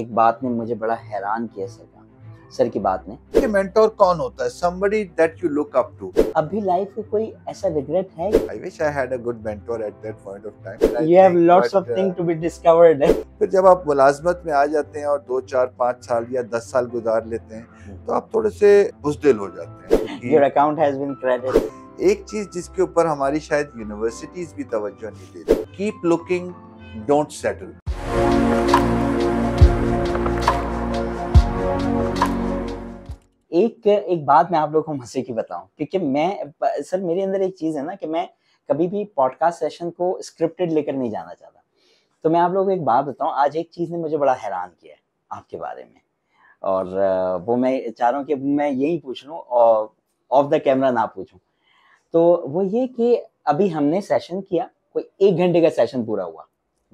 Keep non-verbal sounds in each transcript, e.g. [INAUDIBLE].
एक बात ने मुझे बड़ा हैरान किया सर का सर की बात ने कि मेंटोर कौन होता है somebody that you look up to अभी लाइफ में कोई ऐसा रिग्रेट है I wish I had a good mentor at that point of time you have lots of things uh, to be discovered फिर [LAUGHS] तो जब आप मुलाजमत में आ जाते हैं और दो चार पाँच साल या दस साल गुजार लेते हैं हम्म। तो आप थोड़े से बुजदिल हो जाते हैं your account has been credited एक चीज जिसके ऊपर हमारी शायद यूनिवर्सिटीज भी तवज्जो नहीं देती कीप लुकिंग डोंट सेटल एक एक बात मैं आप लोग को मजे की बताऊं क्योंकि मैं सर मेरे अंदर एक चीज़ है ना कि मैं कभी भी पॉडकास्ट सेशन को स्क्रिप्टेड लेकर नहीं जाना चाहता तो मैं आप लोग को एक बात बताऊं आज एक चीज़ ने मुझे बड़ा हैरान किया है आपके बारे में और वो मैं चाह रहा हूँ कि मैं यही पूछ लूँ और ऑफ द कैमरा ना पूछूँ तो वो ये कि अभी हमने सेशन किया कोई एक घंटे का सेशन पूरा हुआ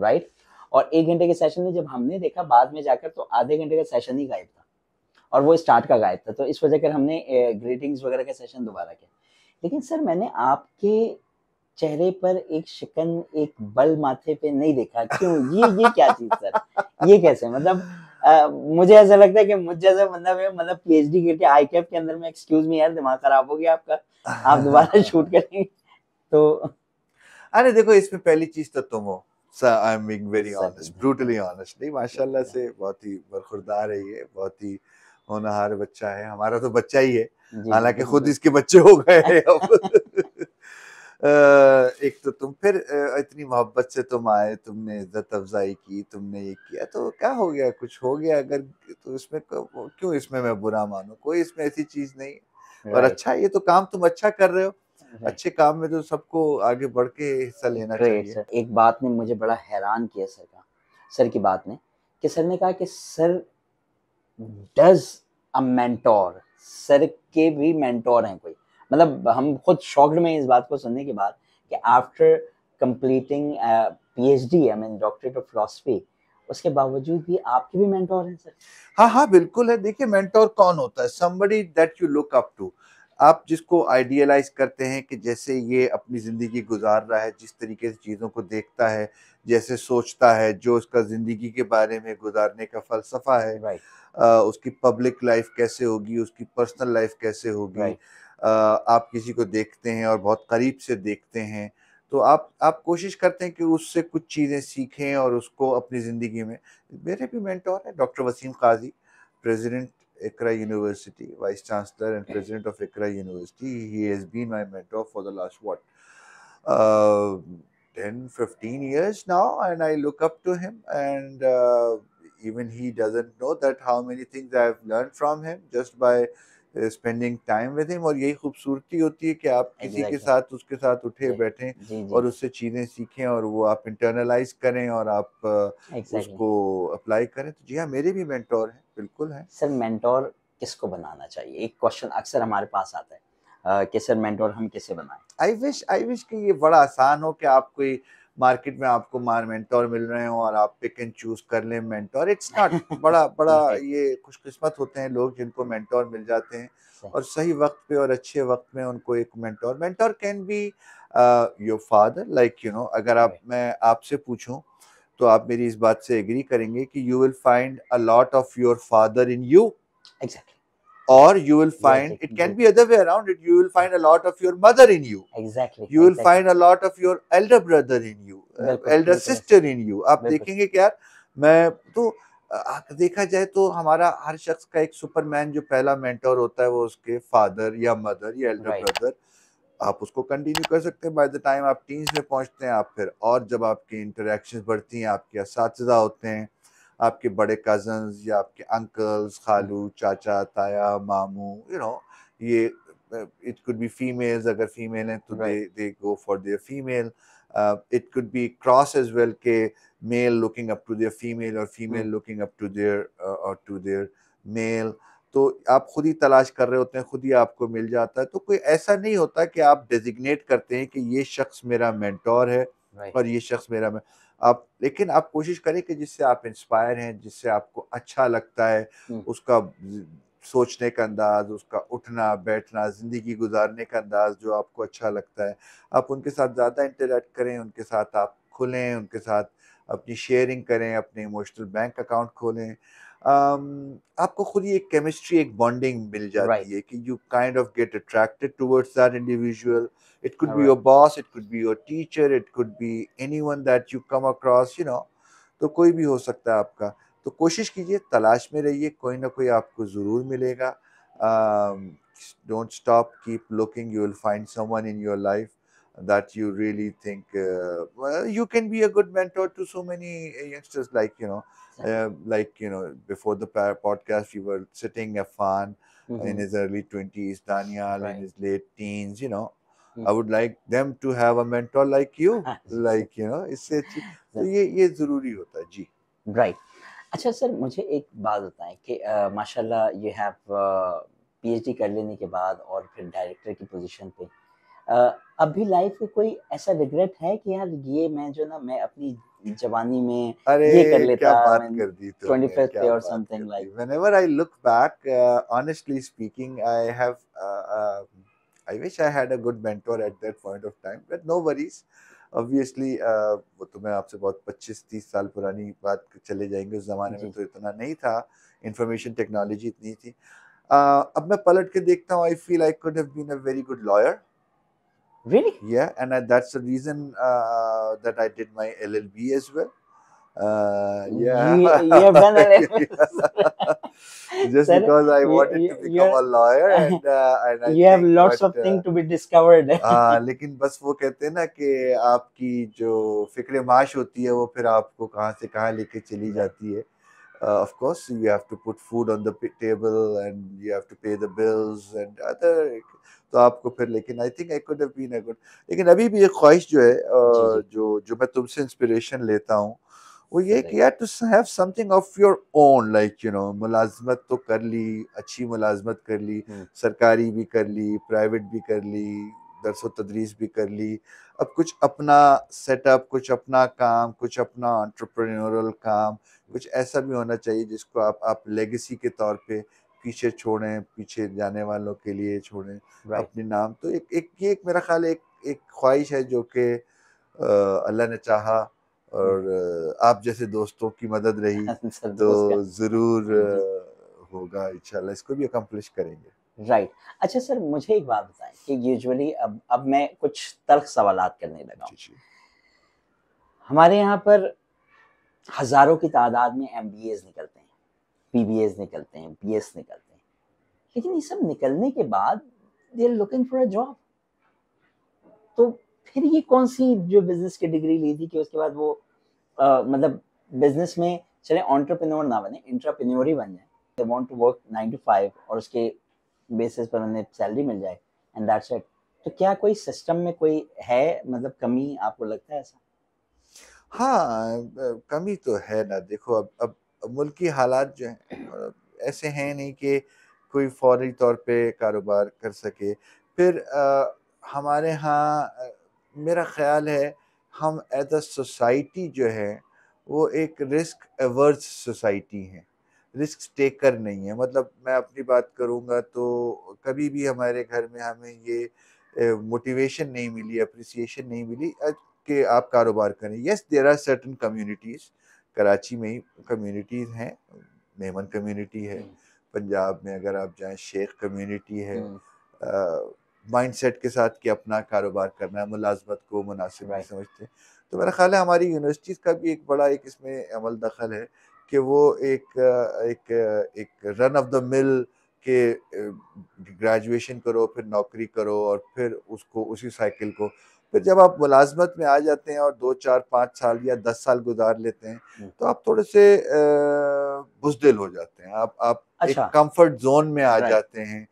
राइट और एक घंटे के सेशन में जब हमने देखा बाद में जाकर तो आधे घंटे का सेशन ही गायब था और वो स्टार्ट का गायब था तो इस वजह कर हमने ग्रीटिंग्स वगैरह का सेशन दोबारा किया लेकिन सर मैंने आपके चेहरे पर एक शिकन एक बल माथे पे नहीं देखा क्यों ये ये क्या चीज सर ये कैसे मतलब आ, मुझे ऐसा लगता है कि मुझ जैसा बंदा मैं मतलब पीएचडी करके आई कैप के अंदर में एक्सक्यूज मी यार दिमाग खराब हो गया आपका आप [LAUGHS] दोबारा शूट करेंगे तो अरे देखो इसमें पहली चीज तो तुम हो sir I am being very honest brutally honest नहीं माशाल्लाह से बहुत ही बरखुरदार है ये बहुत ही होनहार बच्चा है हमारा तो बच्चा ही है हालांकि खुद इसके बच्चे हो गए हैं अब [LAUGHS] एक तो तुम फिर इतनी मोहब्बत से तुम आए तुमने इज्जत अफजाई की तुमने ये किया तो क्या हो गया कुछ हो गया अगर तो इसमें क्यों इसमें मैं बुरा मानू कोई इसमें ऐसी चीज नहीं और अच्छा ये तो काम तुम अच्छा कर रहे हो अच्छे काम में तो सबको आगे बढ़ के हिस्सा लेना चाहिए सर एक बात ने मुझे बड़ा हैरान किया सर का सर की बात ने कि सर ने कहा कि sir does a mentor sir के भी मेंटोर हैं कोई मतलब हम खुद शॉक्ड में इस बात को सुनने के बाद कि after completing PhD I mean doctorate of philosophy उसके बावजूद भी आपके भी मेंटोर हैं सर हाँ हाँ बिल्कुल है देखिए मेंटोर कौन होता है somebody that you look up to आप जिसको आइडियलाइज करते हैं कि जैसे ये अपनी ज़िंदगी गुजार रहा है जिस तरीके से चीज़ों को देखता है जैसे सोचता है जो उसका ज़िंदगी के बारे में गुजारने का फ़लसफ़ा है right. उसकी पब्लिक लाइफ कैसे होगी उसकी पर्सनल लाइफ कैसे होगी आप किसी को देखते हैं और बहुत करीब से देखते हैं तो आप आप कोशिश करते हैं कि उससे कुछ चीज़ें सीखें और उसको अपनी ज़िंदगी में मेरे भी मैंटोर है doctor Waseem Qazi president Iqra university vice chancellor and president of Iqra university he has been my mentor for the last what ten fifteen years now and I look up to him and even he doesn't know that how many things I have learned from him just by spending time with him और यही खूबसूरती होती है कि आप किसी के साथ उसके साथ उठे बैठें और उससे चीज़ें सीखें और वो आप इंटरनलाइज करें और आप uh, exactly. उसको अप्लाई करें तो जी हाँ मेरे भी मेंटोर हैं बिल्कुल हैं सर मेंटोर किसको बनाना चाहिए एक क्वेश्चन अक्सर हमारे पास आता है uh, कि सर मेंटोर हम किसे बनाएं आई विश आई विश कि ये बड़ा आसान हो कि आप कोई मार्केट में आपको मार मेंटोर मिल रहे हो और आप पिक एंड चूज कर लें मेंटोर इट्स नॉट [LAUGHS] बड़ा बड़ा ये खुशकिस्मत होते हैं लोग जिनको मेंटोर मिल जाते हैं और सही वक्त पे और अच्छे वक्त में उनको एक mentor mentor can be your father like you know अगर आप मैं आपसे पूछूं तो आप मेरी इस बात से एग्री करेंगे कि you will find a lot of your father in you exactly or you will find yes, it, it can be other way around it you will find a lot of your mother in you exactly you will exactly. find a lot of your elder brother in you uh, elder sister in you aap dekhenge kya main to तो देखा जाए तो हमारा हर शख्स का एक Superman जो पहला मेंटर होता है वो उसके फादर या मदर या एल्डर ब्रदर आप उसको कंटिन्यू कर सकते हैं बाय द टाइम आप टीन्स में पहुंचते हैं आप फिर और जब आपकी इंटरेक्शन बढ़ती हैं आपके इस होते हैं आपके बड़े कजन या आपके अंकल्स खालू हम्म। चाचा ताया मामू यू you नो know, ये इट कुड बी फीमेल्स अगर फीमेल हैं तो they they go for their female it could be cross as well के male looking up to their female और female looking up to their और to their male तो आप खुद ही तलाश कर रहे होते हैं खुद ही आपको मिल जाता है तो कोई ऐसा नहीं होता कि आप डेजिग्नेट करते हैं कि ये शख्स मेरा मैंटोर है right. और ये शख्स मेरा मैं... आप लेकिन आप कोशिश करें कि जिससे आप इंस्पायर हैं जिससे आपको अच्छा लगता है हम्म। उसका सोचने का अंदाज उसका उठना बैठना ज़िंदगी गुजारने का अंदाज जो आपको अच्छा लगता है आप उनके साथ ज़्यादा इंटरेक्ट करें उनके साथ आप खुलें उनके साथ अपनी शेयरिंग करें अपने इमोशनल बैंक अकाउंट खोलें Um, आपको खुद ही एक केमिस्ट्री एक बॉन्डिंग मिल जाती right. है कि you kind of get attracted towards that individual it could be your boss it could be your teacher it could be anyone that you come across you know तो कोई भी हो सकता है आपका तो कोशिश कीजिए तलाश में रहिए कोई ना कोई आपको ज़रूर मिलेगा don't stop keep looking you will find someone in your life that you really think uh, well, you can be a good mentor to so many youngsters like you know like you know before the podcast you were sitting a fan mm-hmm. in his early 20s daniel right. in his late teens you know mm-hmm. i would like them to have a mentor like you like you know it's so ye ye zaruri hota है जी right अच्छा sir मुझे एक बात बताएं कि माशाल्लाह you have PhD कर लेने के बाद और फिर डायरेक्टर की पोजीशन पे uh, अब लाइफ में कोई ऐसा रिग्रेट है कि यार ये मैं जो ना मैं अपनी जवानी में अरे ये कर लेता क्या बात कर दी तो ट्वेंटी 25th डे और something like whenever I look back honestly speaking I have I wish I had a good mentor at that point of time but no worries obviously वो तो मैं आपसे बहुत 25-30 साल पुरानी बात चले जाएंगे उस ज़माने में तो इतना नहीं था इंफॉर्मेशन टेक्नोलॉजी इतनी थी uh, अब मैं पलट के देखता हूँ I feel I could have been a very good lawyer Really? Yeah, and I, that's the reason uh, that I did my LLB as well. Uh, yeah. You, you have done LLB. Just Sir, because I wanted you, to become a lawyer and, uh, and I you have lots but, of uh, things to be discovered. हाँ लेकिन बस वो कहते हैं ना कि आपकी जो फिक्र माश होती है वो फिर आपको कहाँ से कहाँ लेके चली जाती है uh, of course you have to put food on the table and you have to pay the bills and other तो आपको फिर लेकिन I think I could have been a good लेकिन अभी भी एक ख्वाहिश जो है uh, जो जो मैं तुमसे इंस्पिरेशन लेता हूँ वो ये कि यार to have something of your own like you know मुलाजमत तो कर ली अच्छी मुलाजमत कर ली हम्म। सरकारी भी कर ली प्राइवेट भी कर ली दरसो तदरीस भी कर ली अब कुछ अपना सेटअप कुछ अपना काम कुछ अपना ऑन्टरप्रनोरल काम कुछ ऐसा भी होना चाहिए जिसको आप आप लेगेसी के तौर पे पीछे छोड़ें पीछे जाने वालों के लिए छोड़ें right. अपने नाम तो एक एक ये एक मेरा ख्याल एक एक ख्वाहिश है जो कि अल्लाह ने चाहा और आप जैसे दोस्तों की मदद रही [LAUGHS] तो ज़रूर होगा इंशाल्लाह इसको भी अकम्पलिश करेंगे राइट right. अच्छा सर मुझे एक बात बताएं कि यूजुअली अब अब मैं कुछ तल्ख सवाल करने लगा हूँ हमारे यहाँ पर हज़ारों की तादाद में एम निकलते हैं पी निकलते हैं बी निकलते हैं लेकिन ये सब निकलने के बाद they are looking for a job तो फिर ये कौन सी जो बिजनेस की डिग्री ली थी कि उसके बाद वो आ, मतलब बिजनेस में चले ऑन्टरप्रनोर ना बने इंटरप्रनोर ही बन जाए they to work nine to five और उसके बेसिस पर उन्हें सैलरी मिल जाए एंड दैट्स इट तो क्या कोई सिस्टम में कोई है मतलब कमी आपको लगता है ऐसा हाँ कमी तो है ना देखो अब अब मुल्की हालात जो हैं ऐसे हैं नहीं कि कोई फौरी तौर पे कारोबार कर सके फिर आ, हमारे यहाँ मेरा ख्याल है हम एज अ सोसाइटी जो है वो एक रिस्क एवर्स सोसाइटी हैं रिस्क टेकर नहीं है मतलब मैं अपनी बात करूँगा तो कभी भी हमारे घर में हमें ये मोटिवेशन नहीं मिली अप्रिसिएशन नहीं मिली कि आप कारोबार करें yes there are certain communities Karachi में ही कम्युनिटीज़ हैं मेमन कम्युनिटी है हम्म। पंजाब में अगर आप जाएं शेख कम्युनिटी है माइंडसेट हम्म। के साथ कि अपना कारोबार करना है मुलाजमत को मुनासिब right. समझते हैं तो मेरा ख्याल है हमारी यूनिवर्सिटीज़ का भी एक बड़ा एक इसमें अमल दखल है कि वो एक एक एक रन ऑफ द मिल के ग्रेजुएशन करो फिर नौकरी करो और फिर उसको उसी साइकिल को फिर जब आप मुलाजमत में आ जाते हैं और दो चार पाँच साल या दस साल गुजार लेते हैं हम्म। तो आप थोड़े से बुजदिल हो जाते हैं आप आप अच्छा। एक कंफर्ट जोन में आ जाते हैं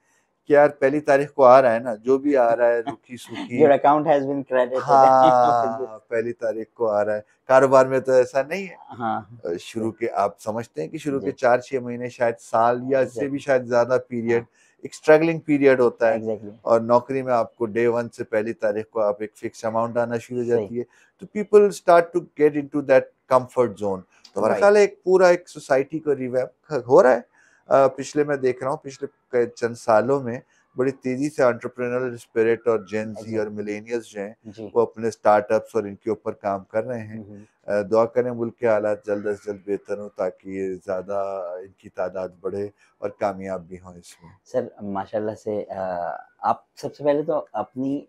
कि यार पहली तारीख को आ रहा है ना जो भी आ रहा है रुखी सुखी your account has been credited हाँ पहली तारीख को आ रहा है कारोबार में तो ऐसा नहीं है हाँ, शुरू के आप समझते हैं कि शुरू के चार छह महीने शायद साल या इससे भी शायद ज्यादा पीरियड हाँ। एक स्ट्रगलिंग पीरियड होता है exactly. और नौकरी में आपको डे वन से पहली तारीख को आप एक फिक्स अमाउंट आना शुरू हो जाती है तो people start to get into that comfort zone तो हमारा ख्याल है एक पूरा एक सोसाइटी को रिवैप हो रहा है पिछले मैं देख रहा हूँ पिछले चंद सालों में बड़ी तेजी से एंटरप्रेन्योरल स्पिरिट और जेन जी और मिलेनियस जो हैं वो अपने स्टार्टअप्स और इनके ऊपर काम कर रहे हैं हम्म, हम्म। दुआ करें मुल्क के हालात जल्द अज जल्द बेहतर हों ताकि ज़्यादा इनकी तादाद बढ़े और कामयाब भी हों इसमें सर माशाल्लाह से आप सबसे पहले तो अपनी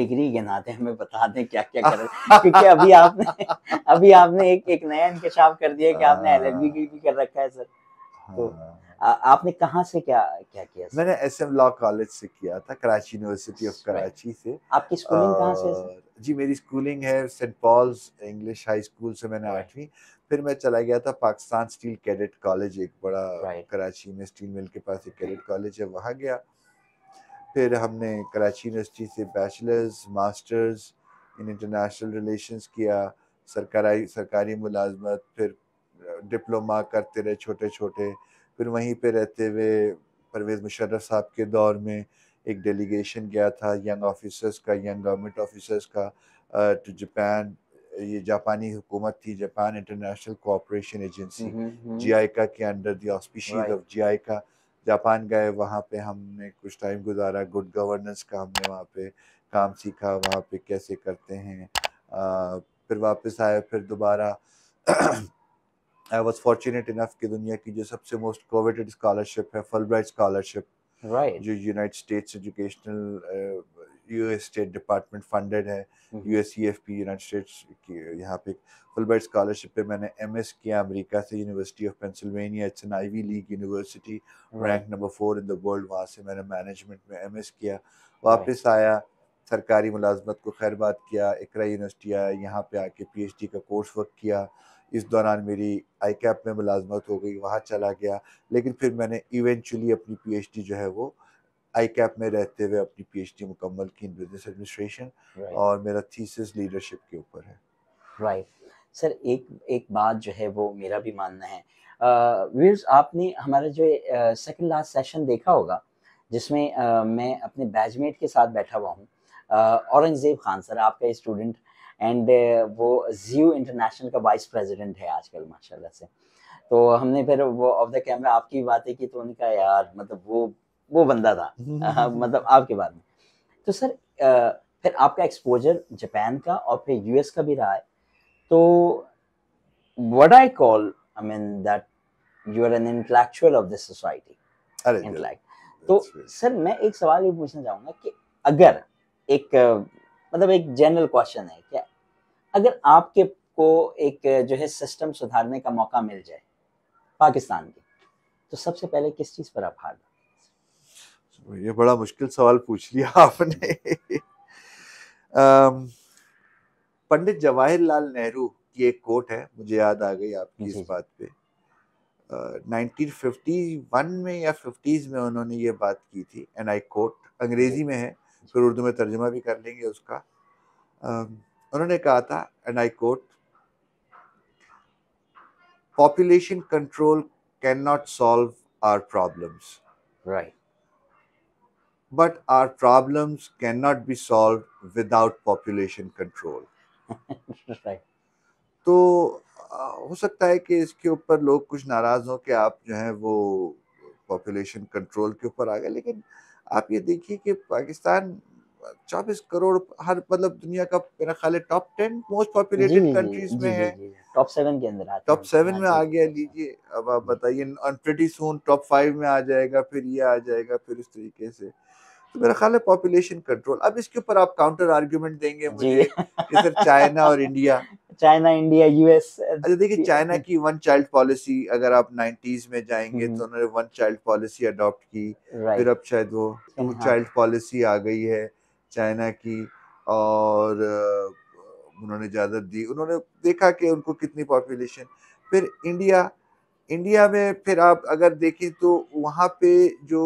डिग्री गिनाते हमें बता दें क्या क्या कर [LAUGHS] क्योंकि अभी आपने अभी आपने एक एक नया इंकशाफ कर दिया कि आपने एल की हाँ। भी कर रखा है सर हाँ। तो आपने कहाँ से क्या क्या किया था? मैंने एस एम लॉ कॉलेज से किया था कराची यूनिवर्सिटी ऑफ कराची से आपकी स्कूलिंग कहाँ से जी मेरी स्कूलिंग है saint Paul's English high school से मैंने आठवीं फिर मैं चला गया था पाकिस्तान स्टील कैडेट कॉलेज एक बड़ा कराची में स्टील मिल के पास एक कैडेट कॉलेज है वहाँ गया फिर हमने कराची यूनिवर्सिटी से bachelors masters in international relations किया सरकारी सरकारी मुलाजमत फिर डिप्लोमा करते रहे छोटे छोटे फिर वहीं पे रहते हुए परवेज़ मुशर्रफ साहब के दौर में एक डेलीगेशन गया था यंग ऑफिसर्स का यंग गवर्नमेंट ऑफिसर्स का टू जापान ये जापानी हुकूमत थी Japan international cooperation agency JICA के under the auspices of JICA Japan गए वहाँ पे हमने कुछ टाइम गुजारा गुड गवर्नेंस का हमने वहाँ पे काम सीखा वहाँ पे कैसे करते हैं आ, फिर वापस आए फिर दोबारा आई वॉज फॉर्चुनेट इनफ की दुनिया की जो सबसे मोस्ट कोवेटेड स्कॉलरशिप है फुल ब्राइट स्कॉलरशिप राइट जो United States educational US state department funded है U S C F P United States की यहाँ पे फुल ब्राइट स्कॉलरशिप पे मैंने एम एस किया अमेरिका से university of Pennsylvania it's an Ivy League university rank number four in the world वहाँ से मैंने मैनेजमेंट में एम एस किया वापस आया सरकारी मुलाजमत को खैर बात किया इकरा यूनिवर्सिटी आया यहाँ पे आके पी एच डी का कोर्स वर्क किया इस दौरान मेरी आई कैप में मुलाजमत हो गई वहाँ चला गया लेकिन फिर मैंने इवेंचुअली अपनी डी जो है वो आई कैप में रहते हुए अपनी पी मुकम्मल की इन बिजनेस एडमिनिस्ट्रेशन और मेरा थीसिस लीडरशिप के ऊपर है राइट right. सर एक एक बात जो है वो मेरा भी मानना है व्यूर्स आपने हमारा जो सेकंड लास्ट सेशन देखा होगा जिसमें uh, मैं अपने बैचमेट के साथ बैठा हुआ हूँ औरंगज़ेब खान सर आपका स्टूडेंट एंड uh, वो जियो इंटरनेशनल का वाइस प्रेसिडेंट है आजकल माशाल्लाह से तो हमने फिर वो ऑफ द कैमरा आपकी बातें की तो उनका यार मतलब वो वो बंदा था [LAUGHS] मतलब आपके बारे में तो सर फिर आपका एक्सपोजर जापान का और फिर यूएस का भी रहा है तो what I call I mean that you are an intellectual of this society तो सर मैं एक सवाल ये पूछना चाहूँगा कि अगर एक मतलब एक जनरल क्वेश्चन है क्या अगर आपके को एक जो है सिस्टम सुधारने का मौका मिल जाए पाकिस्तान के तो सबसे पहले किस चीज़ पर आप हार ये बड़ा मुश्किल सवाल पूछ लिया आपने पंडित जवाहरलाल नेहरू की एक कोट है मुझे याद आ गई आपकी इस बात पे नाइनटीन में या 50s में उन्होंने ये बात की थी एंड आई कोट अंग्रेजी में है फिर उर्दू में तर्जमा भी कर लेंगे उसका उन्होंने कहा था and I quote population control can not solve our problems right but our problems can not be solve without population control तो हो सकता है कि इसके ऊपर लोग कुछ नाराज़ हों कि आप जो है वो पॉपुलेशन कंट्रोल के ऊपर आ गए लेकिन आप ये देखिए कि पाकिस्तान 24 करोड़ हर मतलब दुनिया का मेरा ख्याल है top ten most populated countries में है टॉप सेवन के अंदर टॉप सेवन में हाँ, आ गया लीजिए अब आप बताइए प्रिटी सून टॉप फाइव में आ जाएगा फिर ये आ जाएगा फिर इस तरीके से तो मेरा ख्याल है पॉपुलेशन कंट्रोल अब इसके ऊपर आप काउंटर आर्ग्यूमेंट देंगे मुझे कि चाइना और इंडिया [LAUGHS] चाइना इंडिया यूएस अच्छा देखिए चाइना की वन चाइल्ड पॉलिसी अगर आप नाइन्टीज में जाएंगे हम्म। तो उन्होंने वन चाइल्ड पॉलिसी अडॉप्ट की फिर अब शायद वो टू चाइल्ड पॉलिसी आ गई है चाइना की और उन्होंने इजाज़त दी उन्होंने देखा कि उनको कितनी पॉपुलेशन फिर इंडिया इंडिया में फिर आप अगर देखें तो वहाँ पे जो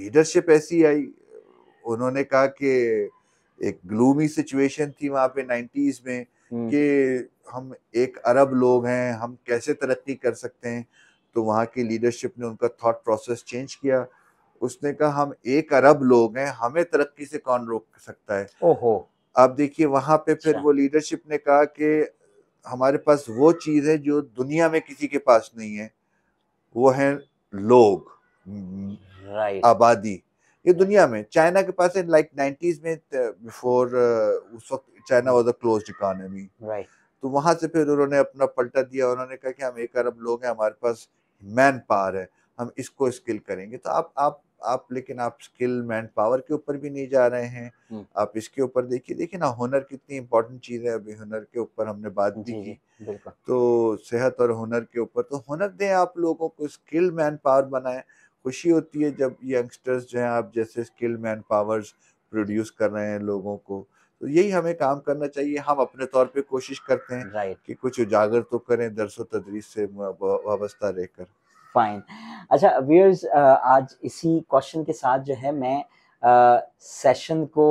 लीडरशिप ऐसी आई उन्होंने कहा कि एक ग्लूमी सिचुएशन थी वहाँ पे नाइन्टीज़ में हम्म। कि हम एक अरब लोग हैं हम कैसे तरक्की कर सकते हैं तो वहाँ की लीडरशिप ने उनका थॉट प्रोसेस चेंज किया उसने कहा हम एक अरब लोग हैं हमें तरक्की से कौन रोक सकता है ओहो अब देखिए वहाँ पे फिर अच्छा। वो लीडरशिप ने कहा कि हमारे पास वो चीज़ है जो दुनिया में किसी के पास नहीं है वो है लोग आबादी ये दुनिया में चाइना के पास इन लाइक नाइनटीज में बिफोर उस वक्त China was a close economy तो वहां से फिर उन्होंने अपना पलटा दिया उन्होंने कहा कि हम एक अरब लोग हैं हमारे पास मैन पावर है हम इसको स्किल करेंगे तो आप आप आप लेकिन आप स्किल मैन पावर के ऊपर भी नहीं जा रहे हैं हम्म। आप इसके ऊपर देखिए देखिए ना हुनर कितनी इंपॉर्टेंट चीज़ है अभी हुनर के ऊपर हमने बात भी की तो सेहत और हुनर के ऊपर तो हुनर दें आप लोगों को स्किल मैन पावर बनाए खुशी होती है जब यंगस्टर्स जो हैं आप जैसे स्किल मैन पावर्स प्रोड्यूस कर रहे हैं लोगों को तो यही हमें काम करना चाहिए हम अपने तौर पे कोशिश करते हैं right. कि कुछ उजागर तो करें दरसो तदरीस से वाबस्ता रहकर फाइन अच्छा व्यूअर्स आज इसी क्वेश्चन के साथ जो है मैं आ, सेशन को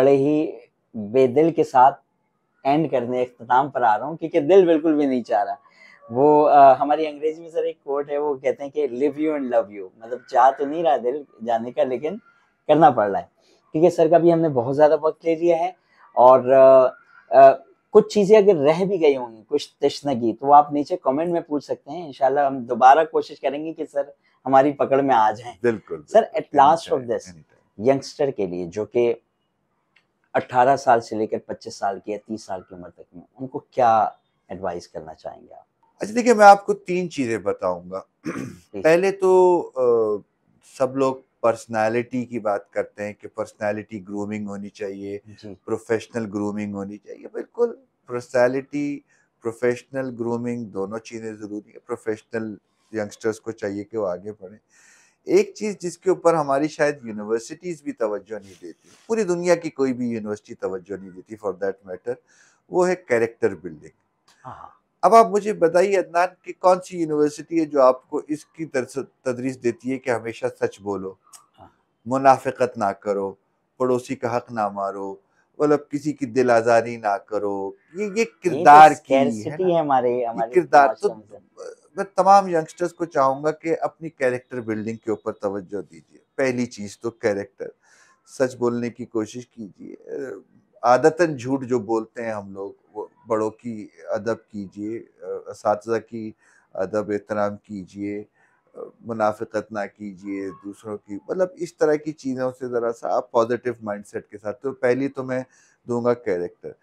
बड़े ही बेदिल के साथ एंड करने अख्ताम पर आ रहा हूँ क्योंकि दिल बिल्कुल भी नहीं चाह रहा वो आ, हमारी अंग्रेजी में सर एक कोट है वो कहते हैं कि live you and love you मतलब चाह तो नहीं रहा दिल जाने का लेकिन करना पड़ रहा है क्योंकि सर का भी हमने बहुत ज़्यादा वक्त ले लिया है और आ, आ, कुछ चीज़ें अगर रह भी गई होंगी कुछ तश्नगी तो आप नीचे कमेंट में पूछ सकते हैं इन हम दोबारा कोशिश करेंगे कि सर हमारी पकड़ में आ जाए बिल्कुल sir at last of this youngster के लिए जो कि 18 साल से लेकर 25 साल की या 30 साल की उम्र तक में उनको क्या एडवाइस करना चाहेंगे आप अच्छा देखिए मैं आपको तीन चीज़ें बताऊंगा पहले तो आ, सब लोग पर्सनालिटी की बात करते हैं कि पर्सनालिटी ग्रूमिंग होनी चाहिए प्रोफेशनल ग्रूमिंग होनी चाहिए बिल्कुल पर्सनालिटी प्रोफेशनल ग्रूमिंग दोनों चीज़ें ज़रूरी है प्रोफेशनल यंगस्टर्स को चाहिए कि वो आगे बढ़े एक चीज़ जिसके ऊपर हमारी शायद यूनिवर्सिटीज़ भी तवज्जो नहीं देती पूरी दुनिया की कोई भी यूनिवर्सिटी तवज्जो नहीं देती फॉर देट मैटर वो है कैरेक्टर बिल्डिंग हाँ, हाँ। अब आप मुझे बताइए अदनान कि कौन सी यूनिवर्सिटी है जो आपको इसकी तदरीस देती है कि हमेशा सच बोलो हाँ। मुनाफिकत ना करो पड़ोसी का हक ना मारो मतलब किसी की दिल आजारी ना करो ये ये किरदार की है, है हमारे हमारे किरदार तो मैं तमाम यंगस्टर्स को चाहूंगा कि अपनी कैरेक्टर बिल्डिंग के ऊपर तवज्जो दीजिए पहली चीज़ तो कैरेक्टर सच बोलने की कोशिश कीजिए आदतन झूठ जो बोलते हैं हम लोग वो बड़ों की अदब कीजिए इस की अदब एहतराम कीजिए मुनाफ़त ना कीजिए दूसरों की मतलब इस तरह की चीज़ों से ज़रा सा आप पॉजिटिव माइंडसेट के साथ तो पहली तो मैं दूंगा कैरेक्टर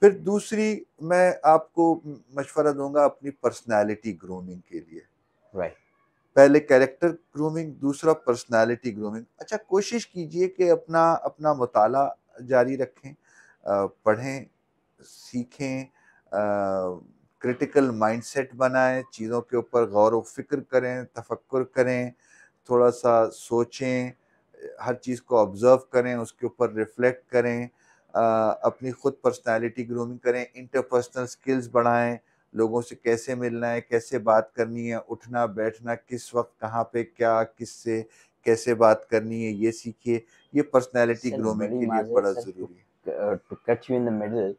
फिर दूसरी मैं आपको मशवरा दूंगा अपनी पर्सनालिटी ग्रूमिंग के लिए राइट right. पहले कैरेक्टर ग्रूमिंग दूसरा पर्सनालिटी ग्रूमिंग अच्छा कोशिश कीजिए कि अपना अपना मताल जारी रखें पढ़ें सीखें क्रिटिकल माइंडसेट बनाएं चीज़ों के ऊपर गौर व फिक्र करें तफक्र करें थोड़ा सा सोचें हर चीज़ को ऑब्ज़र्व करें उसके ऊपर रिफ्लेक्ट करें आ, अपनी खुद पर्सनालिटी ग्रूमिंग करें इंटरपर्सनल स्किल्स बढ़ाएं लोगों से कैसे मिलना है कैसे बात करनी है उठना बैठना किस वक्त कहाँ पे क्या किस से कैसे बात करनी है ये सीखिए ये पर्सनालिटी ग्रूमिंग के लिए बड़ा ज़रूरी है टू यू इन द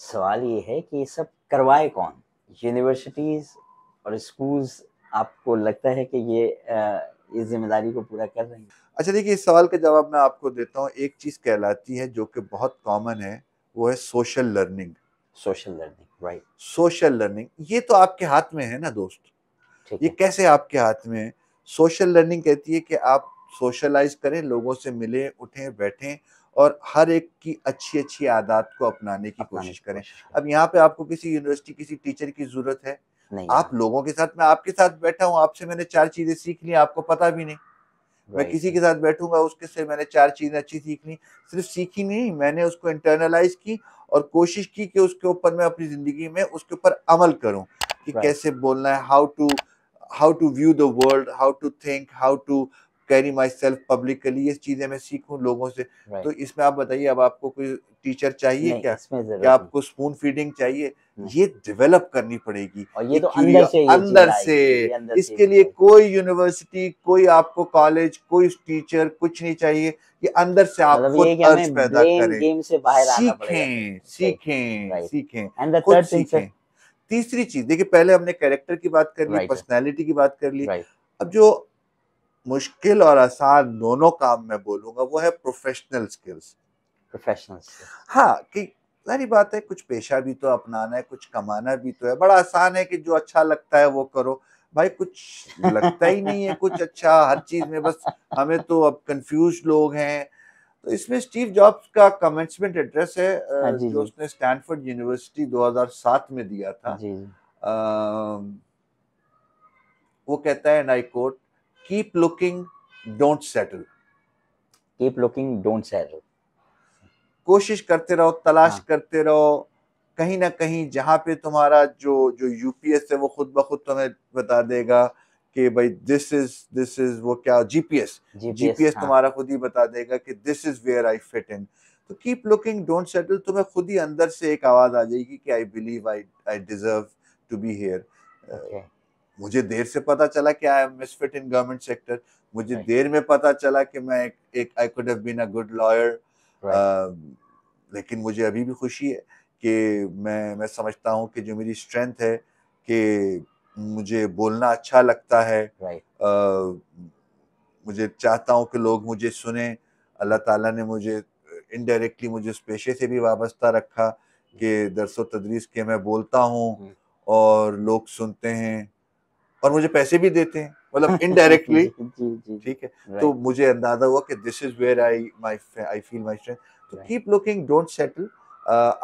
सवाल ये है कि ये सब करवाए कौन यूनिवर्सिटीज़ और स्कूल्स आपको लगता है कि ये इस जिम्मेदारी को पूरा कर रहे हैं अच्छा देखिए इस सवाल का जवाब मैं आपको देता हूँ एक चीज़ कहलाती है जो कि बहुत कॉमन है वो है social learning social learning right social learning ये तो आपके हाथ में है ना दोस्त ये कैसे आपके हाथ में है सोशल लर्निंग कहती है कि आप सोशलाइज करें लोगों से मिलें उठें बैठें और हर एक की अच्छी अच्छी आदत को अपनाने की अपनाने कोशिश करें अब यहाँ पे आपको किसी यूनिवर्सिटी किसी टीचर की जरूरत है नहीं आप लोगों के साथ मैं आपके साथ बैठा हूँ आपसे मैंने चार चीजें सीख ली आपको पता भी नहीं मैं किसी के साथ बैठूंगा उसके से मैंने चार चीजें अच्छी सीख ली सिर्फ सीखी नहीं मैंने उसको इंटरनलाइज की और कोशिश की कि उसके ऊपर मैं अपनी जिंदगी में उसके ऊपर अमल करूं कि कैसे बोलना है how to how to view the world how to think how to carry myself publicly ये चीजें मैं सीखूं लोगों से तो right. तो इसमें आप बताइए अब आपको कोई टीचर चाहिए क्या क्या आपको स्पून फीडिंग चाहिए ये डेवलप करनी पड़ेगी और ये तो अंदर से अंदर से अंदर इसके लिए कोई यूनिवर्सिटी कोई आपको कॉलेज कोई टीचर कुछ नहीं चाहिए ये अंदर से आप मतलब खुद अर्ज पैदा करें सीखें सीखें सीखें खुद सीखें तीसरी चीज देखिए पहले हमने कैरेक्टर की बात कर ली पर्सनैलिटी की बात कर ली अब जो मुश्किल और आसान दोनों काम में बोलूंगा वो है प्रोफेशनल स्किल्स प्रोफेशनल हाँ कि सारी बात है कुछ पेशा भी तो अपनाना है कुछ कमाना भी तो है बड़ा आसान है कि जो अच्छा लगता है वो करो भाई कुछ लगता ही नहीं है कुछ अच्छा हर चीज में बस हमें तो अब कंफ्यूज लोग हैं तो इसमें स्टीव जॉब्स का कमेंसमेंट एड्रेस है हाँ, जी जो जी। उसने स्टैनफोर्ड यूनिवर्सिटी 2007 में दिया था जी। आ, वो कहता है and I quote keep looking don't settle keep looking don't settle कोशिश करते रहो तलाश हाँ. करते रहो कहीं ना कहीं जहां पे तुम्हारा जो जो यूपीएस है वो खुद ब खुद तुम्हें बता देगा कि भाई दिस इज दिस इज वो क्या जीपीएस जीपीएस हाँ. तुम्हारा खुद ही बता देगा कि this is where I fit in तो कीप लुकिंग डोंट सेटल तुम्हें खुद ही अंदर से एक आवाज आ जाएगी कि I believe I I deserve to be here मुझे देर से पता चला कि I am misfit in government sector मुझे right. देर में पता चला कि मैं एक I could have been a good lawyer लेकिन मुझे अभी भी खुशी है कि मैं मैं समझता हूँ कि जो मेरी स्ट्रेंथ है कि मुझे बोलना अच्छा लगता है right. uh, मुझे चाहता हूँ कि लोग मुझे सुने अल्लाह ताला ने मुझे इनडायरेक्टली मुझे उस पेशे से भी वाबस्ता रखा कि दरसो तदरीस के मैं बोलता हूँ hmm. और लोग सुनते हैं और मुझे पैसे भी देते हैं मतलब इनडायरेक्टली [LAUGHS] ठीक है right. तो मुझे अंदाजा हुआ कि this is where I my I feel my strength तो कीप लुकिंग डोंट सेटल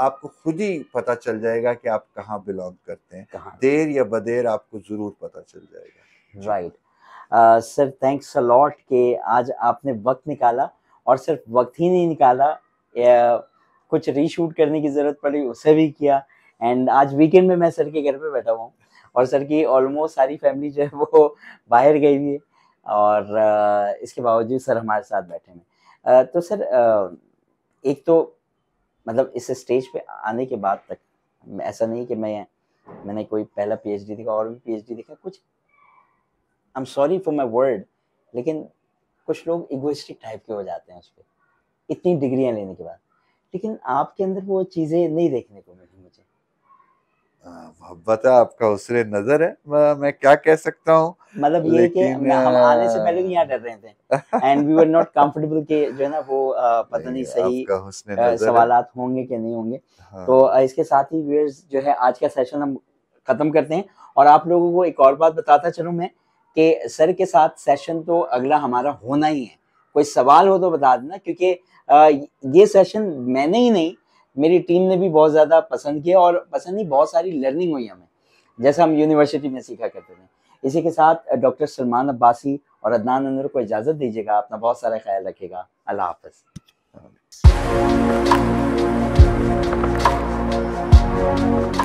आपको खुद ही पता चल जाएगा कि आप कहाँ बिलोंग करते हैं देर या बदेर आपको जरूर पता चल जाएगा राइट सर थैंक्स अलॉट के आज आपने वक्त निकाला और सिर्फ वक्त ही नहीं निकाला या कुछ रीशूट करने की ज़रूरत पड़ी उसे भी किया एंड आज वीकेंड में मैं सर के घर पे बैठा हुआ हूँ और सर की ऑलमोस्ट सारी फैमिली जो है वो [LAUGHS] बाहर गई हुई है और इसके बावजूद सर हमारे साथ बैठे हैं तो सर एक तो मतलब इस स्टेज पे आने के बाद तक ऐसा नहीं कि मैं मैंने कोई पहला पीएचडी देखा और भी पीएचडी देखा कुछ I am sorry for my word लेकिन कुछ लोग इगोइस्टिक टाइप के हो जाते हैं उस पर इतनी डिग्रियाँ लेने के बाद लेकिन आपके अंदर वो चीज़ें नहीं देखने को मिली मोहब्बत है आपका उसरे नजर है मैं क्या कह सकता हूँ मतलब ये कि हम आने से पहले भी यहाँ डर रहे थे and we were not comfortable कि जो है ना वो पता नहीं सही सवाल होंगे कि नहीं होंगे हाँ। तो इसके साथ ही व्यूअर्स जो है आज का सेशन हम खत्म करते हैं और आप लोगों को एक और बात बताता चलूँ मैं कि सर के साथ सेशन तो अगला हमारा होना ही है कोई सवाल हो तो बता देना क्योंकि ये सेशन मैंने ही नहीं मेरी टीम ने भी बहुत ज़्यादा पसंद किया और पसंद ही बहुत सारी लर्निंग हुई हमें जैसा हम यूनिवर्सिटी में सीखा करते थे इसी के साथ डॉक्टर सलमान अब्बासी और अदनान अनर को इजाज़त दीजिएगा अपना बहुत सारा ख्याल रखेगा अल्लाह हाफ